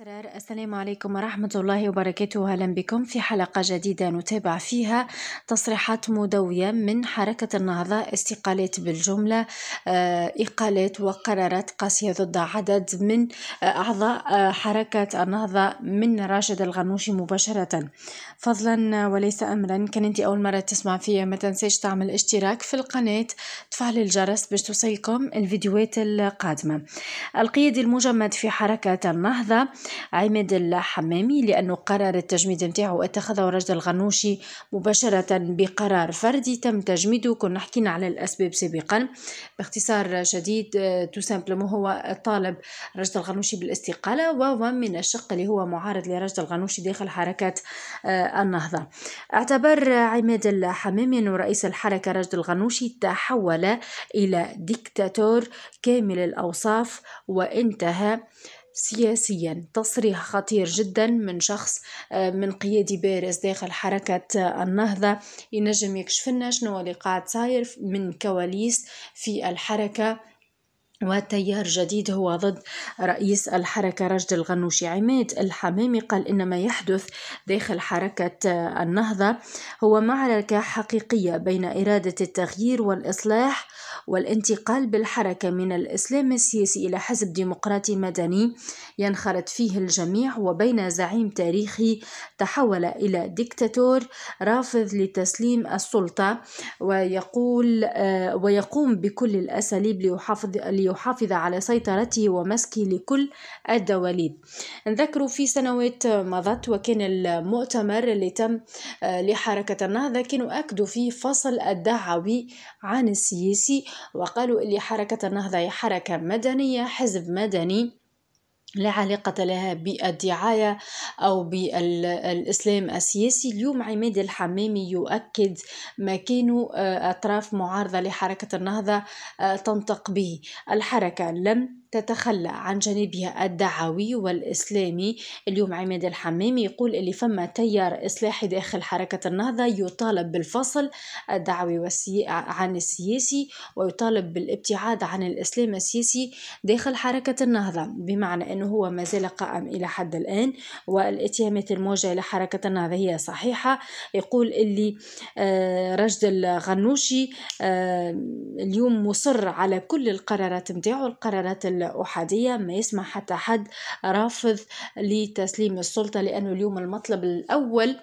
أسرار السلام عليكم ورحمة الله وبركاته أهلا بكم في حلقة جديدة نتابع فيها تصريحات مدوية من حركة النهضة استقالات بالجملة آه، إقالات وقرارات قاسية ضد عدد من آه، أعضاء آه، حركة النهضة من راشد الغنوشي مباشرة فضلا وليس أمرا كان أنت أول مرة تسمع فيها ما تنسيش تعمل اشتراك في القناة تفعل الجرس باش توصلكم الفيديوهات القادمة القيادي المجمد في حركة النهضة عماد الحمامي لأنه قرار التجميد نتاعو اتخذه رجل الغنوشي مباشرة بقرار فردي تم تجميده كنا حكينا على الأسباب سابقا باختصار شديد آه، تو سامبلومون هو طالب رجل الغنوشي بالاستقالة وهو من الشق اللي هو معارض لرجل الغنوشي داخل حركة آه، النهضة اعتبر عماد الحمامي أنه رئيس الحركة رجل الغنوشي تحول إلى ديكتاتور كامل الأوصاف وانتهى سياسيا تصريح خطير جدا من شخص آه، من قيادي بارز داخل حركة النهضة ينجم يكشف لنا شنو اللي قاعد صاير من كواليس في الحركة وتيار جديد هو ضد رئيس الحركة رشد الغنوشي عماد الحمامي قال إن ما يحدث داخل حركة آه، النهضة هو معركة حقيقية بين إرادة التغيير والإصلاح والانتقال بالحركة من الإسلام السياسي إلى حزب ديمقراطي مدني ينخرط فيه الجميع وبين زعيم تاريخي تحول إلى ديكتاتور رافض لتسليم السلطة ويقول آه، ويقوم بكل الأساليب ليحافظ, ليحافظ على سيطرته ومسكه لكل الدواليب نذكر في سنوات مضت وكان المؤتمر اللي تم آه، لحركة النهضة كانوا أكدوا فيه فصل الدعوي عن السياسي وقالوا اللي حركة النهضة هي حركة مدنية حزب مدني لا علاقة لها بالدعاية أو بالإسلام السياسي اليوم عماد الحمامي يؤكد ما كانوا آه، أطراف معارضة لحركة النهضة آه، تنطق به الحركة لم تتخلى عن جانبها الدعوي والإسلامي اليوم عماد الحمامي يقول اللي فما تيار إصلاحي داخل حركة النهضة يطالب بالفصل الدعوي والسي... عن السياسي ويطالب بالابتعاد عن الإسلام السياسي داخل حركة النهضة بمعنى أنه هو ما زال قائم إلى حد الآن والاتهامات الموجهة لحركة النهضة هي صحيحة يقول اللي آه، رشد الغنوشي آه، اليوم مصر على كل القرارات متاعه القرارات الأحادية ما يسمع حتى حد رافض لتسليم السلطة لأنه اليوم المطلب الأول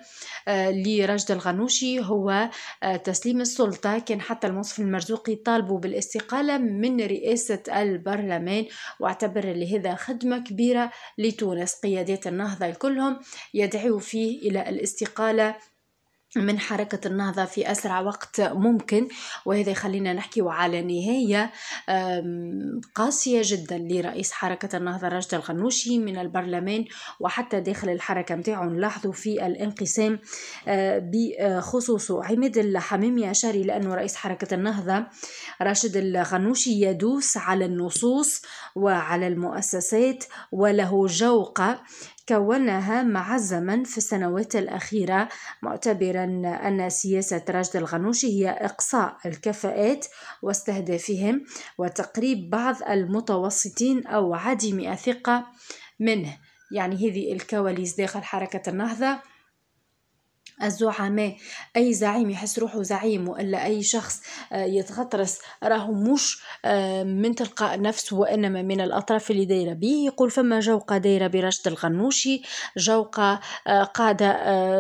آه، لرشد الغنوشي هو آه، تسليم السلطة كان حتى المنصف المرزوقي طالبوا بالاستقالة من رئاسة البرلمان واعتبر لهذا خدمة كبيرة لتونس قيادات النهضة كلهم يدعو فيه إلى الاستقالة من حركة النهضة في أسرع وقت ممكن وهذا يخلينا نحكي على نهاية قاسية جدا لرئيس حركة النهضة رشد الغنوشي من البرلمان وحتى داخل الحركة متاعه نلاحظوا في الانقسام آه، بخصوصه عماد الحميمي أشار إلى أنه رئيس حركة النهضة راشد الغنوشي يدوس على النصوص وعلى المؤسسات وله جوقة كونها مع الزمن في السنوات الأخيرة معتبرا أن سياسة راشد الغنوشي هي إقصاء الكفاءات واستهدافهم وتقريب بعض المتوسطين أو عدم الثقة منه يعني هذه الكواليس داخل حركة النهضة الزعماء اي زعيم يحس روحه زعيم والا اي شخص آه، يتغطرس راهو مش آه، من تلقاء نفسه وانما من الاطراف اللي دايره به يقول فما جوقه دايره برشد الغنوشي جوقه آه، قاعده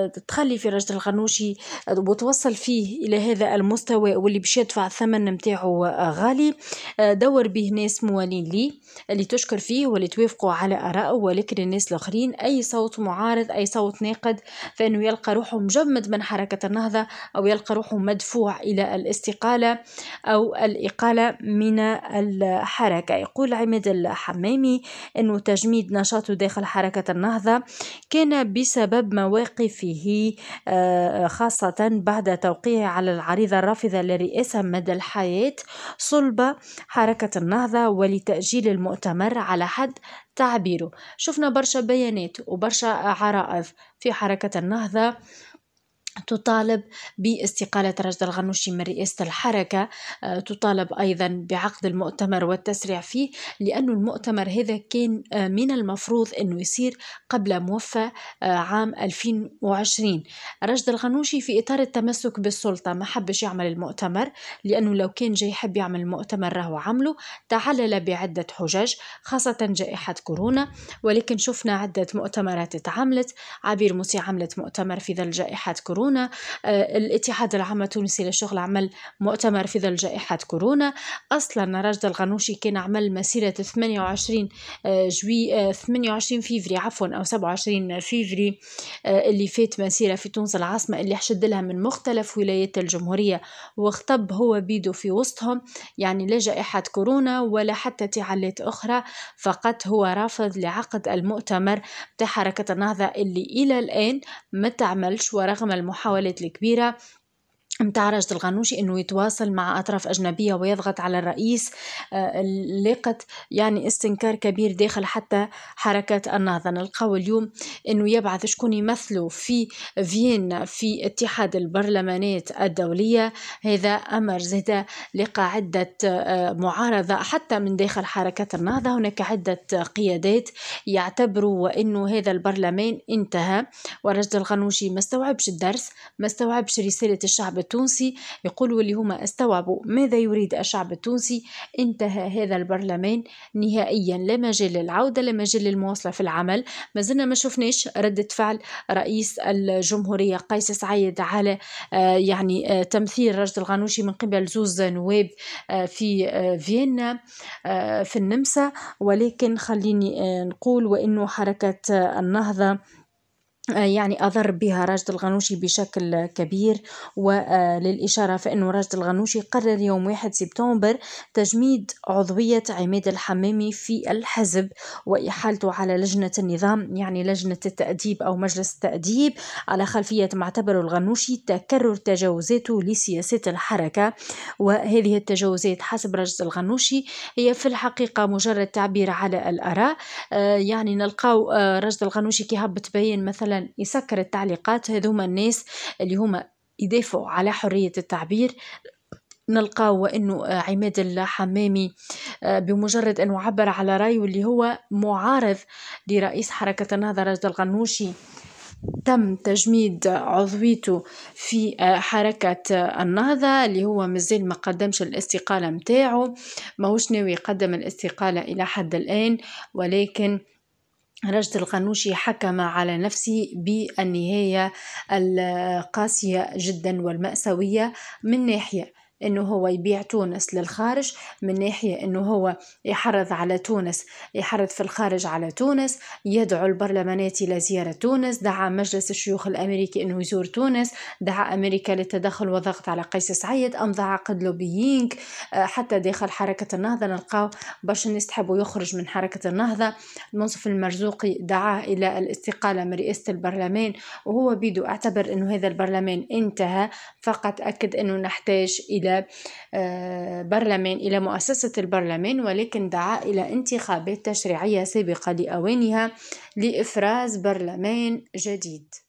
تخلي في رشد الغنوشي وتوصل فيه الى هذا المستوى واللي باش يدفع الثمن نتاعو غالي دور به ناس موالين ليه اللي تشكر فيه واللي توافقوا على اراءه ولكن الناس الاخرين اي صوت معارض اي صوت ناقد فانه يلقى روحه مجمد من حركة النهضة أو يلقى روحه مدفوع إلى الاستقالة أو الإقالة من الحركة يقول عماد الحمامي أنه تجميد نشاطه داخل حركة النهضة كان بسبب مواقفه آه، خاصة بعد توقيعه على العريضة الرافضة للرئاسة مدى الحياة صلبة حركة النهضة ولتأجيل المؤتمر على حد تعبيره شفنا برشا بيانات وبرشا عرائض في حركة النهضة تطالب باستقالة رجد الغنوشي من رئاسة الحركة آه، تطالب أيضا بعقد المؤتمر والتسريع فيه لأن المؤتمر هذا كان آه، من المفروض أنه يصير قبل موفى آه، عام 2020 رجد الغنوشي في إطار التمسك بالسلطة ما حبش يعمل المؤتمر لأنه لو كان جاي يحب يعمل المؤتمر راهو عمله تعلل بعدة حجج خاصة جائحة كورونا ولكن شفنا عدة مؤتمرات تعملت عبير موسي عملت مؤتمر في ظل جائحة كورونا كورونا آه، الاتحاد العام التونسي للشغل عمل مؤتمر في ظل جائحة كورونا أصلا رجد الغنوشي كان عمل مسيرة 28 آه، جوي 28 آه، فيفري عفوا أو 27 فيفري اللي فات مسيرة في تونس العاصمة اللي حشد لها من مختلف ولايات الجمهورية واختب هو بيدو في وسطهم يعني لا جائحة كورونا ولا حتى تعليت أخرى فقط هو رافض لعقد المؤتمر بتاع حركة النهضة اللي إلى الآن ما تعملش ورغم المحاولة المحاولات الكبيرة متاع راشد الغنوشي انه يتواصل مع اطراف اجنبيه ويضغط على الرئيس آه، لقت يعني استنكار كبير داخل حتى حركه النهضه نلقاو اليوم انه يبعث شكون يمثلوا في فيينا في اتحاد البرلمانات الدوليه هذا امر زاد لقى عده آه، معارضه حتى من داخل حركه النهضه هناك عده قيادات يعتبروا انه هذا البرلمان انتهى وراشد الغنوشي ما استوعبش الدرس ما استوعبش رساله الشعب التونسي يقولوا اللي هما استوعبوا ماذا يريد الشعب التونسي انتهى هذا البرلمان نهائيا لا مجال للعودة لا مجال للمواصلة في العمل ما زلنا ما شفناش ردة فعل رئيس الجمهورية قيس سعيد على آه، يعني آه، تمثيل رجل الغنوشي من قبل زوز نواب آه، في فيينا في النمسا ولكن خليني نقول وانه حركه النهضه آه، يعني أضر بها راجد الغنوشي بشكل كبير وللإشارة فإن راجد الغنوشي قرر يوم 1 سبتمبر تجميد عضوية عماد الحمامي في الحزب وإحالته على لجنة النظام يعني لجنة التأديب أو مجلس التأديب على خلفية ما اعتبره الغنوشي تكرر تجاوزاته لسياسات الحركة وهذه التجاوزات حسب راجد الغنوشي هي في الحقيقة مجرد تعبير على الآراء آه، يعني نلقاو آه، راجد الغنوشي كي هبت بين مثلا يسكر التعليقات هذوما الناس اللي هما يدافعوا على حرية التعبير نلقاو وانه آه، عماد الحمامي آه، بمجرد انه عبر على رايه اللي هو معارض لرئيس حركه النهضه رجل الغنوشي تم تجميد عضويته في آه، حركة النهضة اللي هو مازال ما قدمش الاستقالة متاعه ماهوش ناوي يقدم الاستقالة إلى حد الآن ولكن رشد القنوشي حكم على نفسه بالنهاية القاسية جدا والمأساوية من ناحية انه هو يبيع تونس للخارج من ناحيه انه هو يحرض على تونس يحرض في الخارج على تونس يدعو البرلمانات الى زياره تونس دعا مجلس الشيوخ الامريكي انه يزور تونس دعا امريكا للتدخل والضغط على قيس سعيد امضى عقد لوبيينغ آه، حتى داخل حركه النهضه نلقاو باش نستحبوا يخرج من حركه النهضه المنصف المرزوقي دعا الى الاستقاله من رئاسه البرلمان وهو بيدو اعتبر انه هذا البرلمان انتهى فقط اكد انه نحتاج الى إلى آه، برلمان إلى مؤسسة البرلمان ولكن دعا إلى انتخابات تشريعية سابقة لأوانها لإفراز برلمان جديد